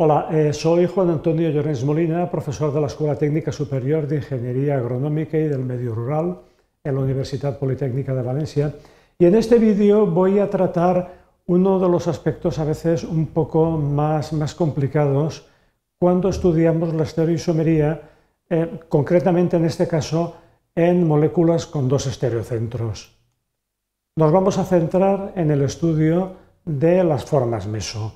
Hola, eh, soy Juan Antonio Llorens Molina, profesor de la Escuela Técnica Superior de Ingeniería Agronómica y del Medio Rural en la Universidad Politécnica de Valencia. Y en este vídeo voy a tratar uno de los aspectos a veces un poco más, complicados cuando estudiamos la estereoisomería, eh, concretamente en este caso en moléculas con dos estereocentros. Nos vamos a centrar en el estudio de las formas meso.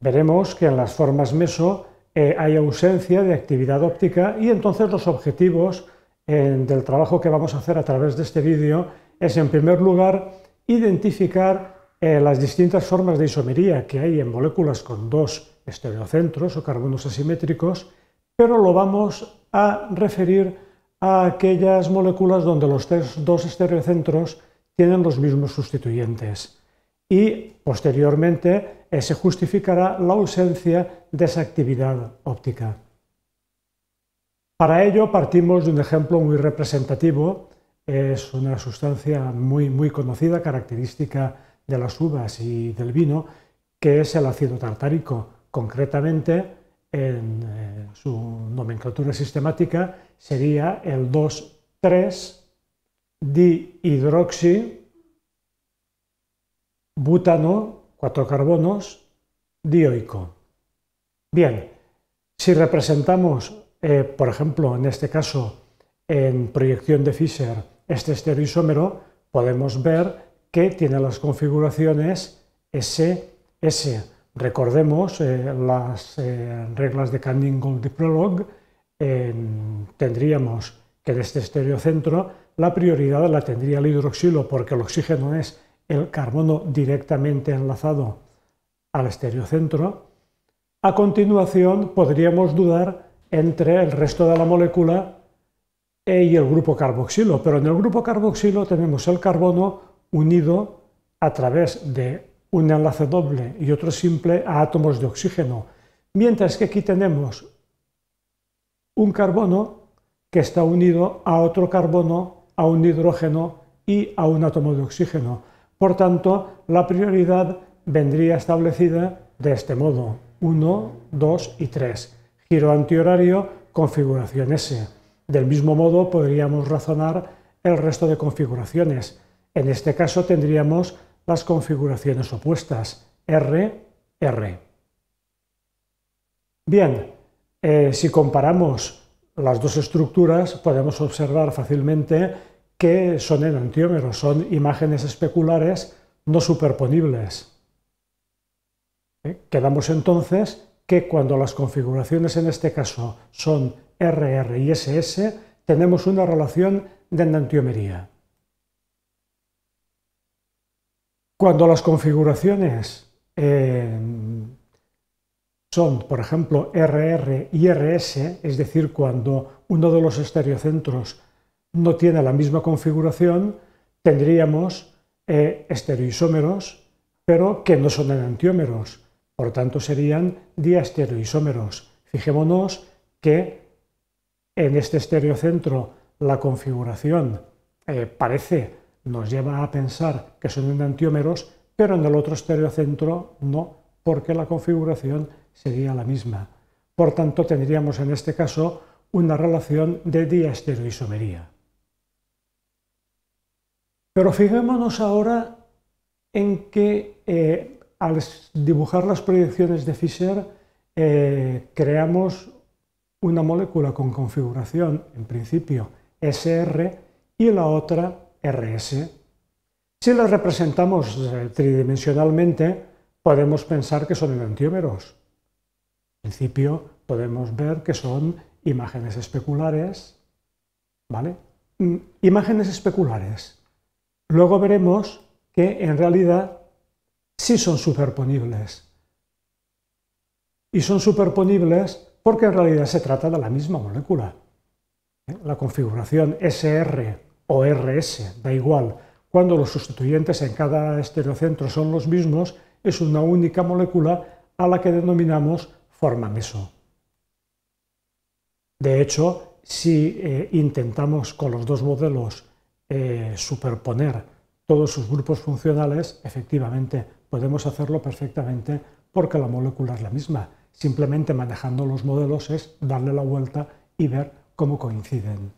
Veremos que en las formas meso eh, hay ausencia de actividad óptica y entonces los objetivos del trabajo que vamos a hacer a través de este vídeo es en primer lugar identificar eh, las distintas formas de isomería que hay en moléculas con dos estereocentros o carbonos asimétricos, pero lo vamos a referir a aquellas moléculas donde los dos estereocentros tienen los mismos sustituyentes y posteriormente eh, se justificará la ausencia de esa actividad óptica. Para ello partimos de un ejemplo muy representativo, es una sustancia muy, muy conocida, característica de las uvas y del vino, que es el ácido tartárico. Concretamente, en eh, su nomenclatura sistemática sería el 2,3 dihidroxi butano, cuatro carbonos, dioico. Bien, si representamos, eh, por ejemplo, en este caso, en proyección de Fischer, este estereoisómero, podemos ver que tiene las configuraciones S, S. Recordemos eh, las eh, reglas de Canning de Prolog, tendríamos que en este estereocentro la prioridad la tendría el hidroxilo porque el oxígeno es el carbono directamente enlazado al estereocentro, a continuación podríamos dudar entre el resto de la molécula e y el grupo carboxilo, pero en el grupo carboxilo tenemos el carbono unido a través de un enlace doble y otro simple a átomos de oxígeno, mientras que aquí tenemos un carbono que está unido a otro carbono, a un hidrógeno y a un átomo de oxígeno. Por tanto, la prioridad vendría establecida de este modo, 1, 2 y 3. Giro antihorario, configuración S. Del mismo modo podríamos razonar el resto de configuraciones. En este caso tendríamos las configuraciones opuestas, R, R. Bien, eh, si comparamos las dos estructuras podemos observar fácilmente que son enantiómeros, son imágenes especulares no superponibles. ¿Eh? Quedamos entonces que cuando las configuraciones en este caso son RR y SS, tenemos una relación de enantiomería. Cuando las configuraciones em, son, por ejemplo, RR y RS, es decir, cuando uno de los estereocentros no tiene la misma configuración, tendríamos eh, estereoisómeros, pero que no son enantiómeros. Por tanto, serían diastereoisómeros. Fijémonos que en este estereocentro la configuración eh, parece, nos lleva a pensar que son enantiómeros, pero en el otro estereocentro no, porque la configuración sería la misma. Por tanto, tendríamos en este caso una relación de diastereoisomería. Pero fijémonos ahora en que eh, al dibujar las proyecciones de Fischer eh, creamos una molécula con configuración, en principio SR, y la otra RS. Si las representamos eh, tridimensionalmente, podemos pensar que son enantiómeros. En principio, podemos ver que son imágenes especulares, ¿vale? Mm, imágenes especulares Luego veremos que en realidad sí son superponibles. Y son superponibles porque en realidad se trata de la misma molécula. ¿Eh? La configuración SR o RS, da igual, cuando los sustituyentes en cada estereocentro son los mismos, es una única molécula a la que denominamos forma meso. De hecho, si eh, intentamos con los dos modelos eh, superponer todos sus grupos funcionales, efectivamente podemos hacerlo perfectamente porque la molécula es la misma. Simplemente manejando los modelos es darle la vuelta y ver cómo coinciden.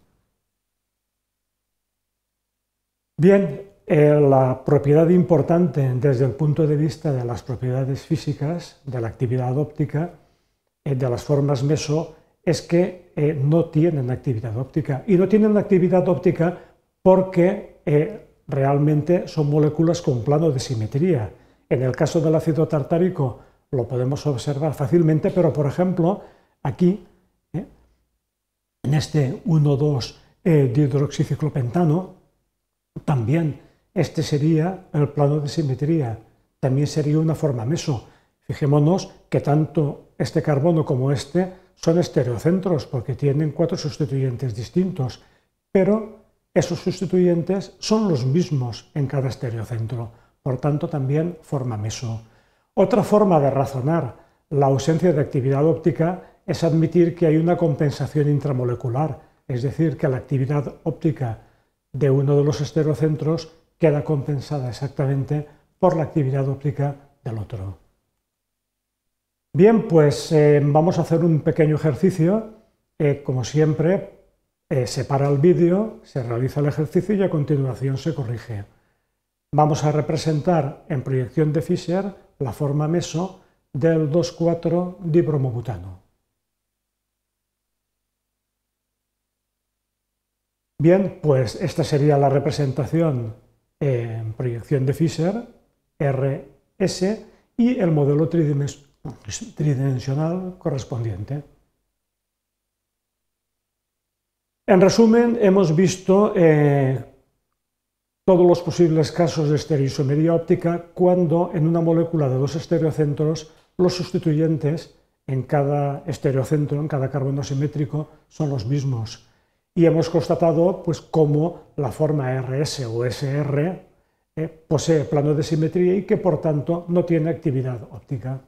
Bien, eh, la propiedad importante desde el punto de vista de las propiedades físicas, de la actividad óptica, eh, de las formas meso, es que no tienen actividad óptica. Y no tienen actividad óptica porque eh, realmente son moléculas con plano de simetría. En el caso del ácido tartárico lo podemos observar fácilmente, pero por ejemplo, aquí, eh, en este 1,2 eh, dihidroxiciclopentano, también este sería el plano de simetría, también sería una forma meso. Fijémonos que tanto este carbono como este son estereocentros porque tienen cuatro sustituyentes distintos, pero esos sustituyentes son los mismos en cada estereocentro, por tanto también forma meso. Otra forma de razonar la ausencia de actividad óptica es admitir que hay una compensación intramolecular, es decir, que la actividad óptica de uno de los estereocentros queda compensada exactamente por la actividad óptica del otro. Bien, pues eh, vamos a hacer un pequeño ejercicio, eh, como siempre, eh, separa para el vídeo, se realiza el ejercicio y a continuación se corrige. Vamos a representar en proyección de Fischer la forma meso del 2,4 dibromobutano. Bien, pues esta sería la representación eh, en proyección de Fischer, RS, y el modelo tridimensional correspondiente. En resumen, hemos visto eh, todos los posibles casos de estereoisomería óptica cuando en una molécula de dos estereocentros los sustituyentes en cada estereocentro, en cada carbono simétrico, son los mismos. Y hemos constatado pues, cómo la forma RS o SR eh, posee plano de simetría y que por tanto no tiene actividad óptica.